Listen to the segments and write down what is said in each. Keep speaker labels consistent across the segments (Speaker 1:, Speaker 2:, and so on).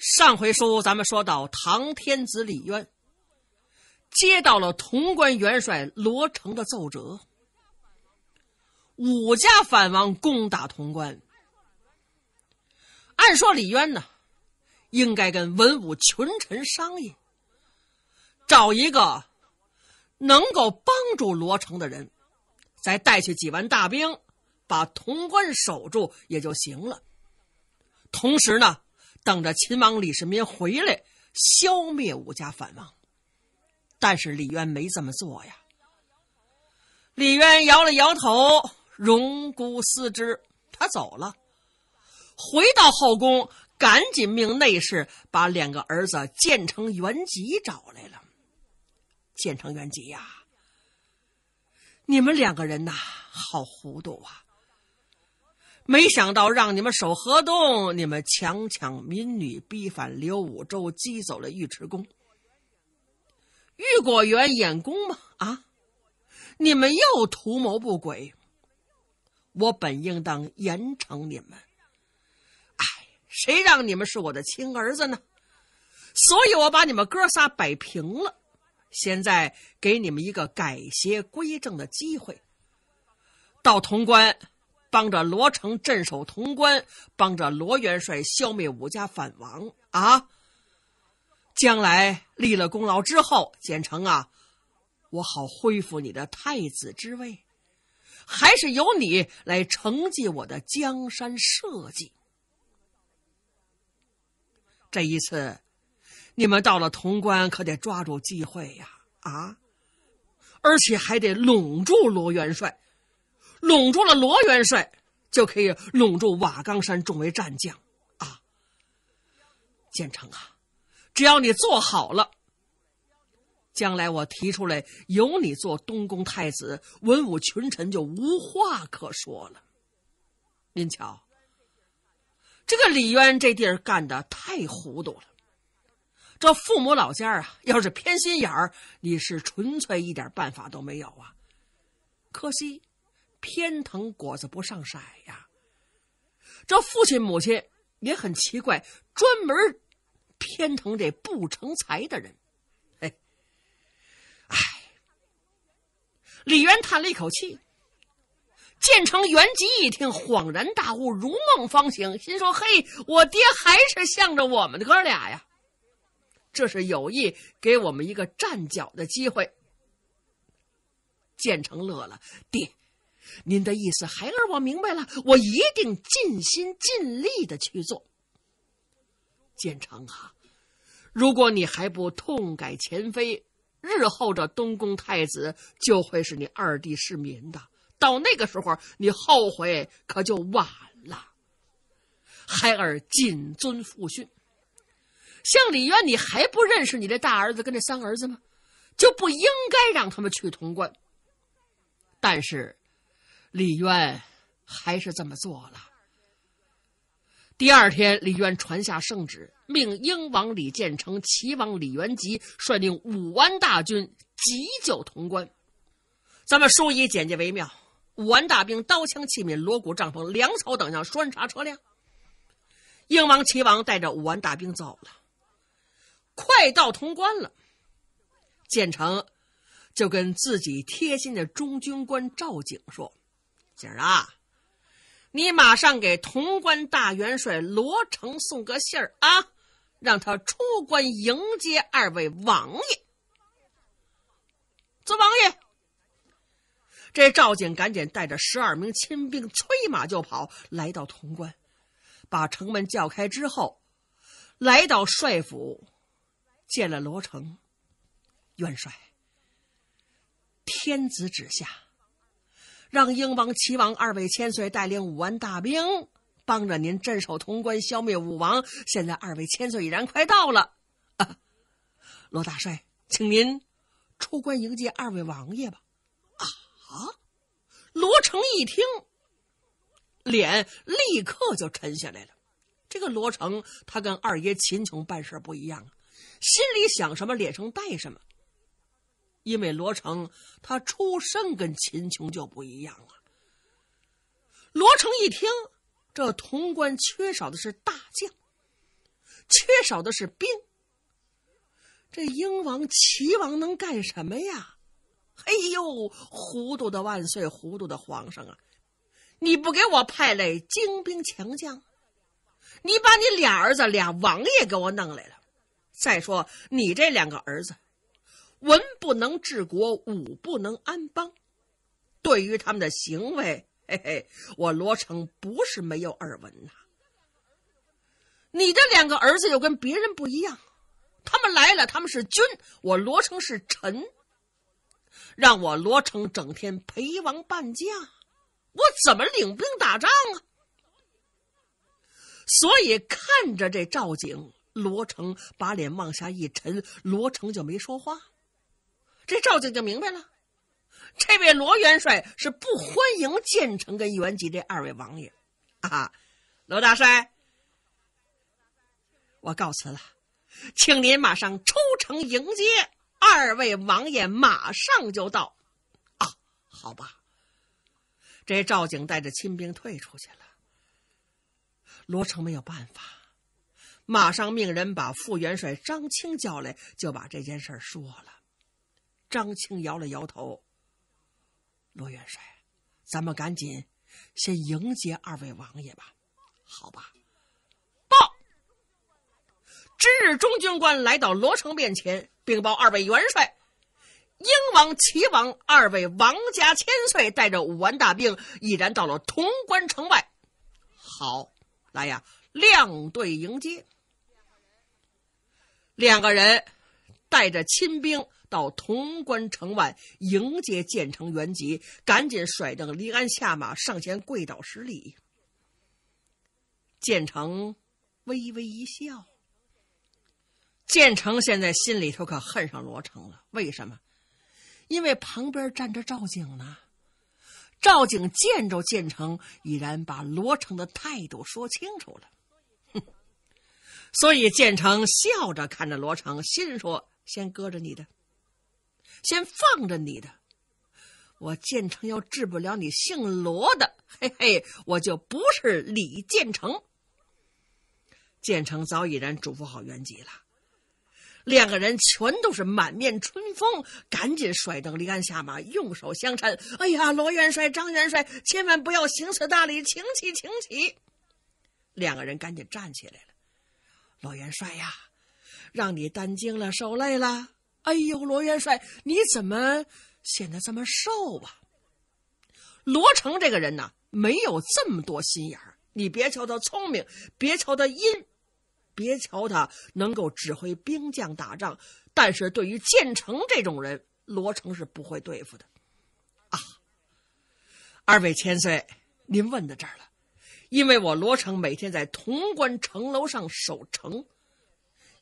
Speaker 1: 上回书咱们说到，唐天子李渊接到了潼关元帅罗成的奏折，五家反王攻打潼关。按说李渊呢，应该跟文武群臣商议，找一个能够帮助罗成的人，再带去几万大兵，把潼关守住也就行了。同时呢。等着秦王李世民回来消灭武家反王，但是李渊没这么做呀。李渊摇了摇头，荣姑思之，他走了，回到后宫，赶紧命内侍把两个儿子建成、元吉找来了。建成、元吉呀，你们两个人呐，好糊涂啊！没想到让你们守河东，你们强抢民女，逼反刘武周，击走了尉迟恭。玉果园演功吗？啊！你们又图谋不轨。我本应当严惩你们。唉，谁让你们是我的亲儿子呢？所以，我把你们哥仨摆平了。现在给你们一个改邪归正的机会，到潼关。帮着罗城镇守潼关，帮着罗元帅消灭武家反王啊！将来立了功劳之后，简成啊，我好恢复你的太子之位，还是由你来承继我的江山社稷。这一次，你们到了潼关，可得抓住机会呀！啊，而且还得拢住罗元帅。笼住了罗元帅，就可以笼住瓦岗山众位战将，啊！建成啊，只要你做好了，将来我提出来由你做东宫太子，文武群臣就无话可说了。您瞧，这个李渊这地儿干的太糊涂了，这父母老家啊，要是偏心眼儿，你是纯粹一点办法都没有啊。可惜。偏疼果子不上色呀！这父亲母亲也很奇怪，专门偏疼这不成才的人。哎，哎，李渊叹了一口气。建成、元吉一听，恍然大悟，如梦方醒，心说：“嘿，我爹还是向着我们的哥俩呀！这是有意给我们一个站脚的机会。”建成乐了，爹。您的意思，孩儿我明白了，我一定尽心尽力的去做。建成啊，如果你还不痛改前非，日后这东宫太子就会是你二弟世民的。到那个时候，你后悔可就晚了。孩儿谨遵父训。像李渊，你还不认识你这大儿子跟这三儿子吗？就不应该让他们去潼关。但是。李渊还是这么做了。第二天，李渊传下圣旨，命英王李建成、齐王李元吉率领五万大军急救潼关。咱们书以简洁为妙，五万大兵，刀枪器皿、锣鼓帐篷、粮草等项，拴查车辆。英王、齐王带着五万大兵走了。快到潼关了，建成就跟自己贴心的中军官赵景说。景儿啊，你马上给潼关大元帅罗成送个信儿啊，让他出关迎接二位王爷。做王爷，这赵景赶紧带着十二名亲兵，催马就跑，来到潼关，把城门叫开之后，来到帅府，见了罗成，元帅，天子旨下。让英王、齐王二位千岁带领五万大兵，帮着您镇守潼关，消灭武王。现在二位千岁已然快到了，罗大帅，请您出关迎接二位王爷吧。啊啊！罗成一听，脸立刻就沉下来了。这个罗成，他跟二爷秦琼办事不一样啊，心里想什么，脸上带什么。因为罗成他出身跟秦琼就不一样了。罗成一听，这潼关缺少的是大将，缺少的是兵。这英王、齐王能干什么呀？哎呦，糊涂的万岁，糊涂的皇上啊！你不给我派来精兵强将，你把你俩儿子、俩王爷给我弄来了。再说你这两个儿子。文不能治国，武不能安邦，对于他们的行为，嘿嘿，我罗成不是没有耳闻呐。你的两个儿子又跟别人不一样，他们来了，他们是君，我罗成是臣，让我罗成整天陪王伴驾，我怎么领兵打仗啊？所以看着这赵景，罗成把脸往下一沉，罗成就没说话。这赵景就明白了，这位罗元帅是不欢迎建成跟元吉这二位王爷，啊，罗大帅，我告辞了，请您马上出城迎接二位王爷，马上就到。啊，好吧。这赵景带着亲兵退出去了。罗成没有办法，马上命人把副元帅张青叫来，就把这件事说了。张青摇了摇头。罗元帅，咱们赶紧先迎接二位王爷吧。好吧，报。之日中军官来到罗成面前，禀报二位元帅：英王、齐王二位王家千岁带着五万大兵，已然到了潼关城外。好，来呀，亮队迎接。两个人带着亲兵。到潼关城外迎接建成元吉，赶紧甩镫离安下马，上前跪倒施礼。建成微微一笑。建成现在心里头可恨上罗成了，为什么？因为旁边站着赵景呢。赵景见着建成，已然把罗成的态度说清楚了。哼，所以建成笑着看着罗成，心说：“先搁着你的。”先放着你的，我建成要治不了你姓罗的，嘿嘿，我就不是李建成。建成早已然嘱咐好元吉了，两个人全都是满面春风，赶紧甩灯离鞍下马，用手相搀。哎呀，罗元帅、张元帅，千万不要行此大礼，请起，请起。两个人赶紧站起来了，罗元帅呀，让你担惊了，受累了。哎呦，罗元帅，你怎么显得这么瘦啊？罗成这个人呢，没有这么多心眼儿。你别瞧他聪明，别瞧他阴，别瞧他能够指挥兵将打仗，但是对于建成这种人，罗成是不会对付的，啊。二位千岁，您问到这儿了，因为我罗成每天在潼关城楼上守城。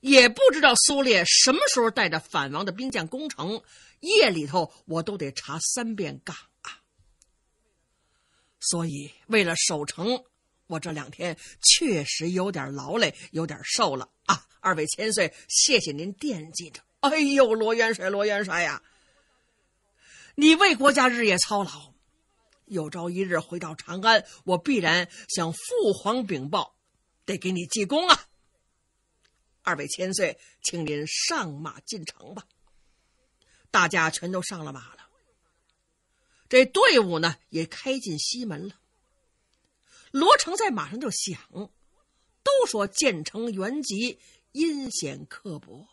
Speaker 1: 也不知道苏烈什么时候带着反王的兵将攻城，夜里头我都得查三遍。岗啊！所以为了守城，我这两天确实有点劳累，有点瘦了啊。二位千岁，谢谢您惦记着。哎呦，罗元帅，罗元帅呀，你为国家日夜操劳，有朝一日回到长安，我必然向父皇禀报，得给你记功啊。二位千岁，请您上马进城吧。大家全都上了马了。这队伍呢，也开进西门了。罗成在马上就想：都说建成原籍阴险刻薄，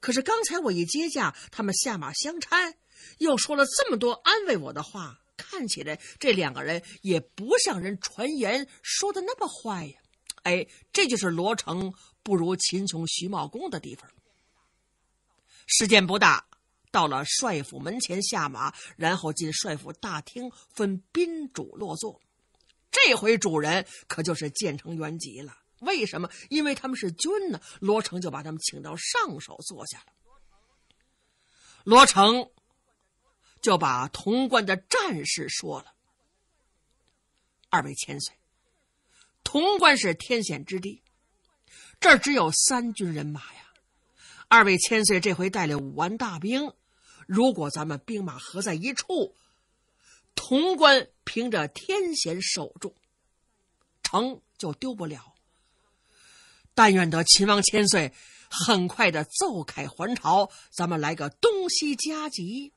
Speaker 1: 可是刚才我一接驾，他们下马相搀，又说了这么多安慰我的话，看起来这两个人也不像人传言说的那么坏呀。哎，这就是罗成。不如秦琼、徐茂公的地方。时间不大，到了帅府门前下马，然后进帅府大厅，分宾主落座。这回主人可就是建成、元吉了。为什么？因为他们是君呢。罗成就把他们请到上首坐下了。罗成就把潼关的战事说了。二位千岁，潼关是天险之地。这儿只有三军人马呀，二位千岁这回带了五万大兵，如果咱们兵马合在一处，潼关凭着天险守住，城就丢不了。但愿得秦王千岁很快的奏凯还朝，咱们来个东西夹击。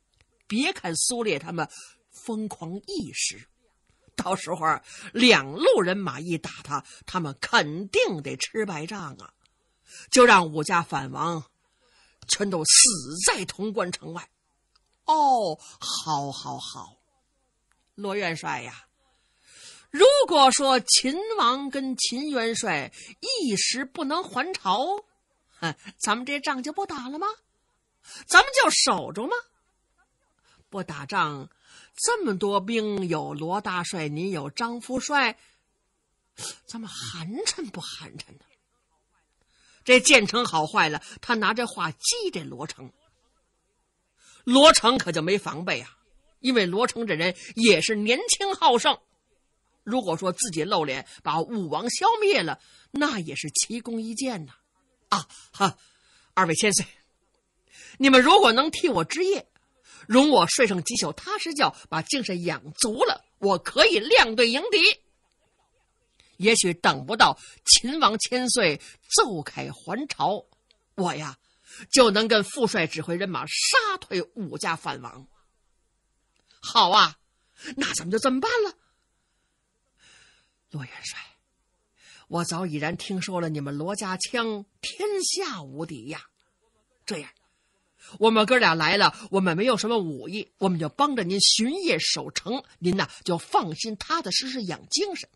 Speaker 1: 别看苏烈他们疯狂一时。到时候两路人马一打他，他们肯定得吃败仗啊！就让武家反王全都死在潼关城外。哦，好，好，好，罗元帅呀，如果说秦王跟秦元帅一时不能还朝，哼，咱们这仗就不打了吗？咱们就守着吗？不打仗。这么多兵，有罗大帅，你有张副帅，怎 么寒碜不寒碜呢？这建成好坏了，他拿这话激这罗成。罗成可就没防备啊，因为罗成这人也是年轻好胜，如果说自己露脸把武王消灭了，那也是奇功一件呐！啊哈，二位千岁，你们如果能替我之夜。容我睡上几宿踏实觉，把精神养足了，我可以亮队迎敌。也许等不到秦王千岁奏凯还朝，我呀就能跟副帅指挥人马杀退五家反王。好啊，那咱们就这么办了。罗元帅，我早已然听说了你们罗家枪天下无敌呀，这样。我们哥俩来了，我们没有什么武艺，我们就帮着您巡夜守城。您呢就放心，踏踏实实养精神。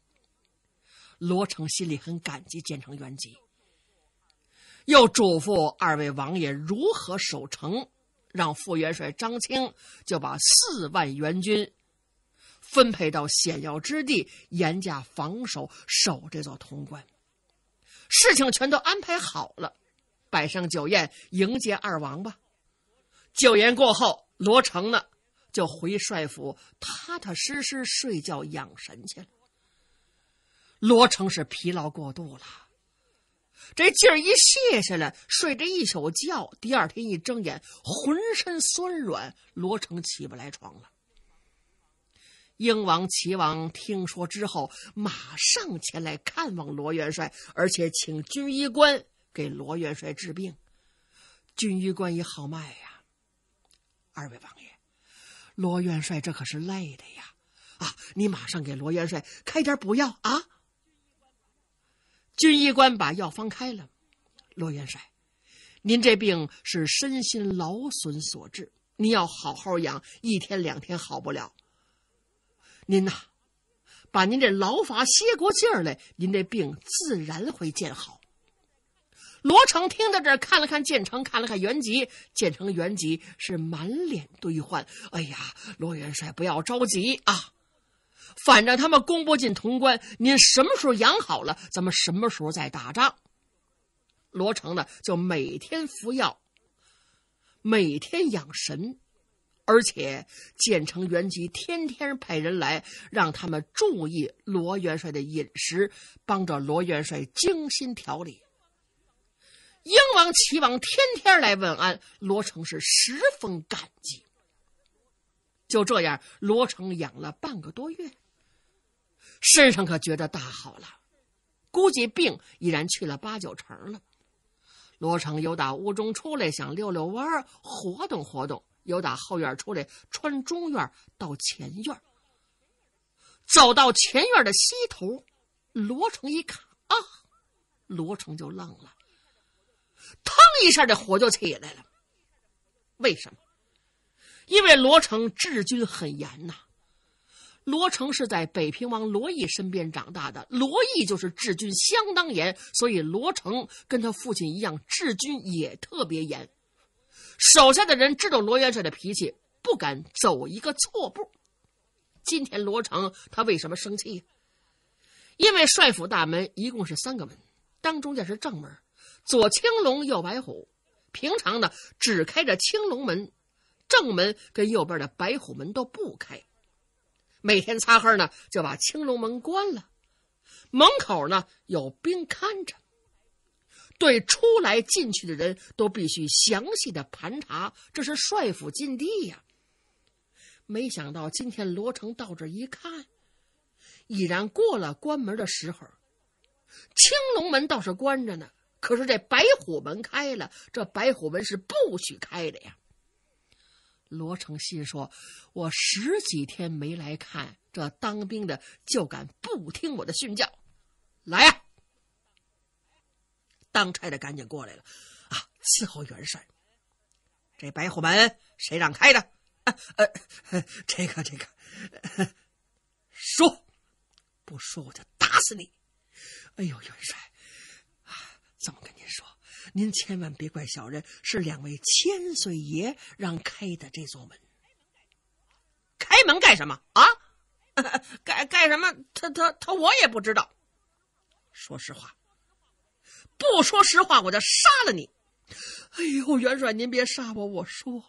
Speaker 1: 罗成心里很感激建成、元吉，又嘱咐二位王爷如何守城，让副元帅张青就把四万援军分配到险要之地，严加防守，守这座潼关。事情全都安排好了，摆上酒宴迎接二王吧。酒宴过后，罗成呢就回帅府踏踏实实睡觉养神去了。罗成是疲劳过度了，这劲儿一卸下来，睡着一宿觉，第二天一睁眼，浑身酸软，罗成起不来床了。英王、齐王听说之后，马上前来看望罗元帅，而且请军医官给罗元帅治病。军医官一好脉呀。二位王爷，罗元帅这可是累的呀！啊，你马上给罗元帅开点补药啊。军医官把药方开了，罗元帅，您这病是身心劳损所致，您要好好养，一天两天好不了。您呐，把您这劳乏歇过劲儿来，您这病自然会见好。罗成听到这儿，看了看建成，看了看元吉。建成、元吉是满脸堆欢。哎呀，罗元帅，不要着急啊！反正他们攻不进潼关，您什么时候养好了，咱们什么时候再打仗。罗成呢，就每天服药，每天养神，而且建成、元吉天天派人来，让他们注意罗元帅的饮食，帮着罗元帅精心调理。英王、齐王天天来问安，罗成是十分感激。就这样，罗成养了半个多月，身上可觉得大好了，估计病已然去了八九成了。罗成由打屋中出来，想溜溜弯活动活动；由打后院出来，穿中院到前院。走到前院的西头，罗成一看啊，罗成就愣了。腾一下，这火就起来了。为什么？因为罗成治军很严呐。罗成是在北平王罗毅身边长大的，罗毅就是治军相当严，所以罗成跟他父亲一样，治军也特别严。手下的人知道罗元帅的脾气，不敢走一个错步。今天罗成他为什么生气？因为帅府大门一共是三个门，当中间是正门。左青龙，右白虎，平常呢只开着青龙门，正门跟右边的白虎门都不开。每天擦黑呢，就把青龙门关了，门口呢有兵看着，对出来进去的人都必须详细的盘查，这是帅府禁地呀。没想到今天罗成到这一看，已然过了关门的时候，青龙门倒是关着呢。可是这白虎门开了，这白虎门是不许开的呀。罗成心说：“我十几天没来看，这当兵的就敢不听我的训教，来呀！”当差的赶紧过来了啊，伺候元帅。这白虎门谁让开的？呃，这个这个，说不说我就打死你！哎呦，元帅。这么跟您说，您千万别怪小人，是两位千岁爷让开的这座门。开门干什么啊？干干什么？他他他，我也不知道。说实话，不说实话我就杀了你。哎呦，元帅您别杀我，我说，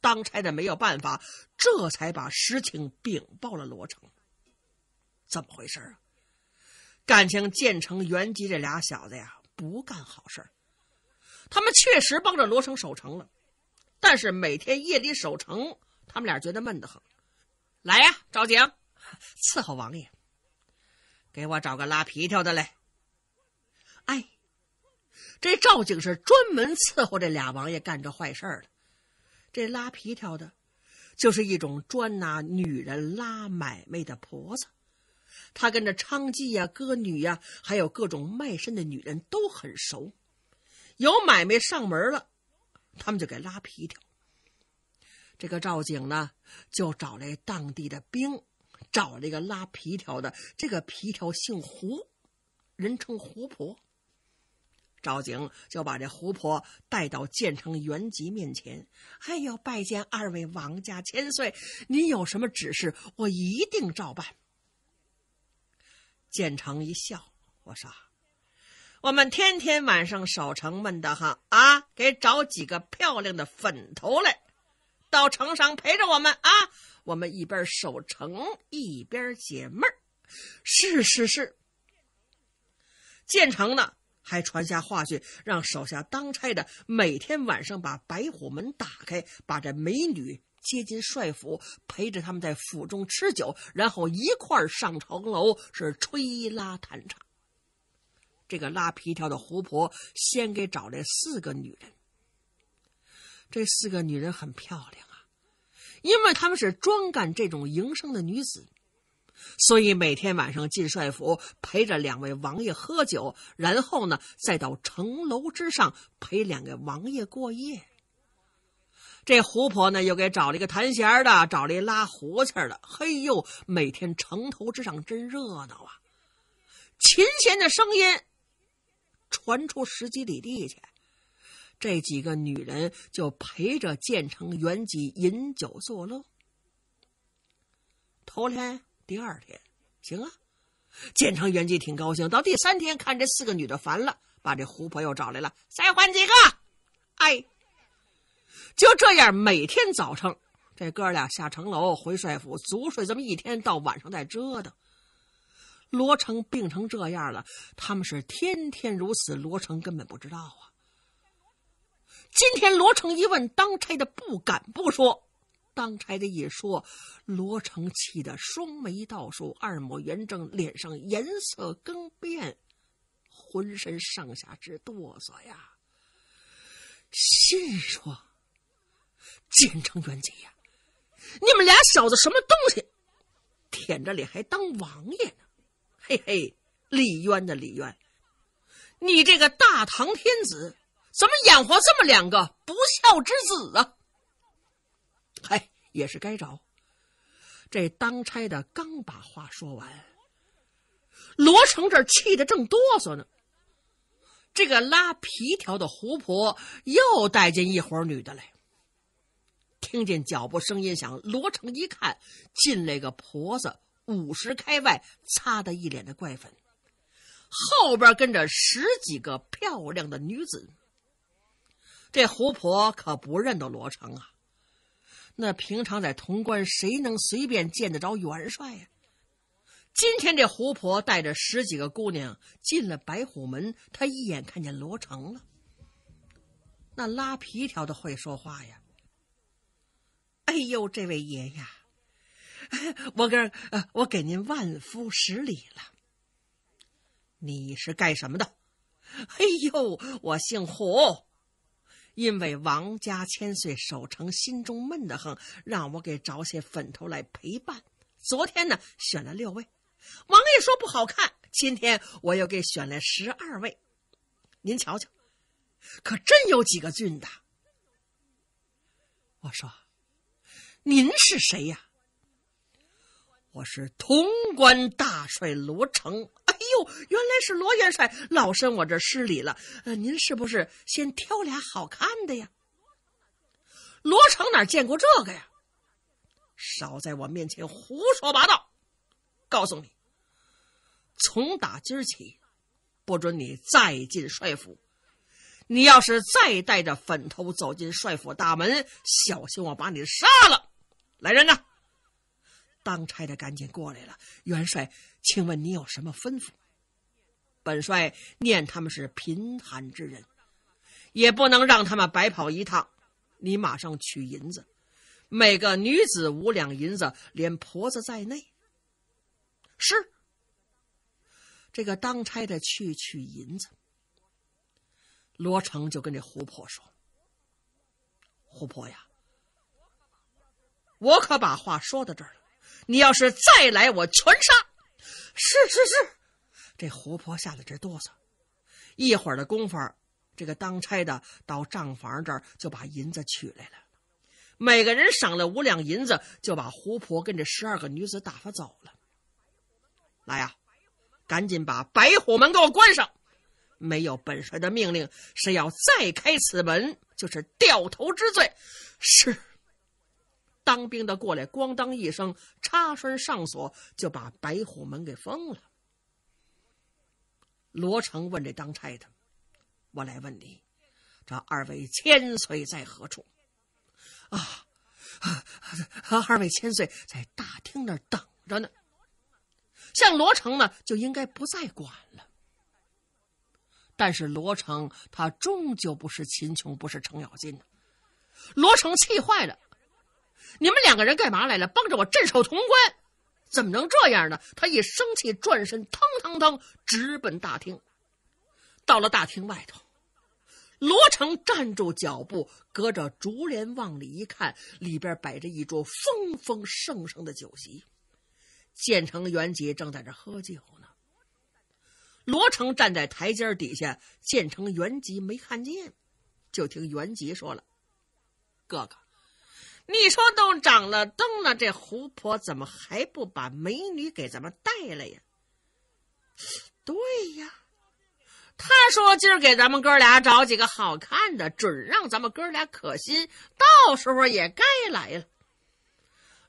Speaker 1: 当差的没有办法，这才把实情禀报了罗成。怎么回事啊？感情建成、元吉这俩小子呀？不干好事儿，他们确实帮着罗成守城了，但是每天夜里守城，他们俩觉得闷得很。来呀，赵景，伺候王爷，给我找个拉皮条的来。哎，这赵景是专门伺候这俩王爷干这坏事儿的。这拉皮条的，就是一种专拿女人拉买卖的婆子。他跟着娼妓呀、歌女呀，还有各种卖身的女人都很熟，有买卖上门了，他们就给拉皮条。这个赵景呢，就找来当地的兵，找了一个拉皮条的，这个皮条姓胡，人称胡婆。赵景就把这胡婆带到建成元吉面前，还要拜见二位王家千岁，您有什么指示，我一定照办。建成一笑，我说：“我们天天晚上守城闷的慌啊，给找几个漂亮的粉头来，到城上陪着我们啊！我们一边守城一边解闷是是是。建成呢，还传下话去，让手下当差的每天晚上把白虎门打开，把这美女。接近帅府，陪着他们在府中吃酒，然后一块儿上城楼，是吹拉弹唱。这个拉皮条的胡婆先给找来四个女人，这四个女人很漂亮啊，因为她们是专干这种营生的女子，所以每天晚上进帅府陪着两位王爷喝酒，然后呢，再到城楼之上陪两个王爷过夜。这胡婆呢，又给找了一个弹弦的，找了一拉胡琴的。嘿呦，每天城头之上真热闹啊！琴弦的声音传出十几里地去。这几个女人就陪着建成、元吉饮酒作乐。头天、第二天，行啊。建成、元吉挺高兴。到第三天，看这四个女的烦了，把这胡婆又找来了，再换几个。哎。就这样，每天早晨，这哥俩下城楼回帅府足睡，这么一天到晚上再折腾。罗成病成这样了，他们是天天如此。罗成根本不知道啊。今天罗成一问，当差的不敢不说。当差的一说，罗成气得双眉倒竖，二目圆睁，脸上颜色更变，浑身上下直哆嗦呀。心说。奸臣元吉呀，你们俩小子什么东西？舔着脸还当王爷呢？嘿嘿，李渊的李渊，你这个大唐天子，怎么养活这么两个不孝之子啊？嗨，也是该着。这当差的刚把话说完，罗成这气得正哆嗦呢。这个拉皮条的胡婆又带进一伙女的来。听见脚步声音响，罗成一看进来个婆子，五十开外，擦的一脸的怪粉，后边跟着十几个漂亮的女子。这胡婆可不认得罗成啊，那平常在潼关，谁能随便见得着元帅呀？今天这胡婆带着十几个姑娘进了白虎门，她一眼看见罗成了，那拉皮条的会说话呀。哎呦，这位爷呀，我给，我给您万夫十里了。你是干什么的？哎呦，我姓胡，因为王家千岁守城，心中闷得很，让我给找些粉头来陪伴。昨天呢，选了六位，王爷说不好看，今天我又给选了十二位，您瞧瞧，可真有几个俊的。我说。您是谁呀？我是潼关大帅罗成。哎呦，原来是罗元帅，老身我这失礼了。呃，您是不是先挑俩好看的呀？罗成哪见过这个呀？少在我面前胡说八道！告诉你，从打今儿起，不准你再进帅府。你要是再带着粉头走进帅府大门，小心我把你杀了！来人呐！当差的，赶紧过来了。元帅，请问你有什么吩咐？本帅念他们是贫寒之人，也不能让他们白跑一趟。你马上取银子，每个女子五两银子，连婆子在内。是。这个当差的去取银子。罗成就跟这胡婆说：“胡婆呀。”我可把话说到这儿了，你要是再来，我全杀。是是是，这胡婆吓得直哆嗦。一会儿的功夫，这个当差的到账房这儿就把银子取来了，每个人赏了五两银子，就把胡婆跟这十二个女子打发走了。来呀，赶紧把白虎门给我关上！没有本帅的命令，谁要再开此门，就是掉头之罪。是。当兵的过来，咣当一声，插栓上锁，就把白虎门给封了。罗成问这当差的：“我来问你，这二位千岁在何处？”啊啊！二位千岁在大厅那儿等着呢。像罗成呢，就应该不再管了。但是罗成他终究不是秦琼，不是程咬金罗成气坏了。你们两个人干嘛来了？帮着我镇守潼关，怎么能这样呢？他一生气，转身，腾腾腾直奔大厅。到了大厅外头，罗成站住脚步，隔着竹帘往里一看，里边摆着一桌丰丰盛盛的酒席，建成元吉正在这喝酒呢。罗成站在台阶底下，建成元吉没看见，就听元吉说了：“哥哥。”你说都长了灯了，这胡婆怎么还不把美女给咱们带来呀？对呀，他说今儿给咱们哥俩找几个好看的，准让咱们哥俩可心，到时候也该来了。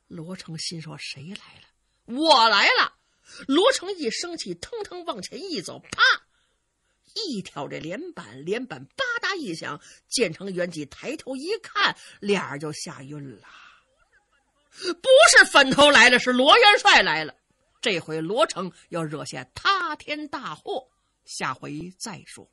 Speaker 1: 罗成心说谁来了？我来了！罗成一生气，腾腾往前一走，啪，一挑这连板，连板八。一想，建成元吉抬头一看，脸儿就吓晕了。不是粉头来了，是罗元帅来了。这回罗成要惹下塌天大祸，下回再说。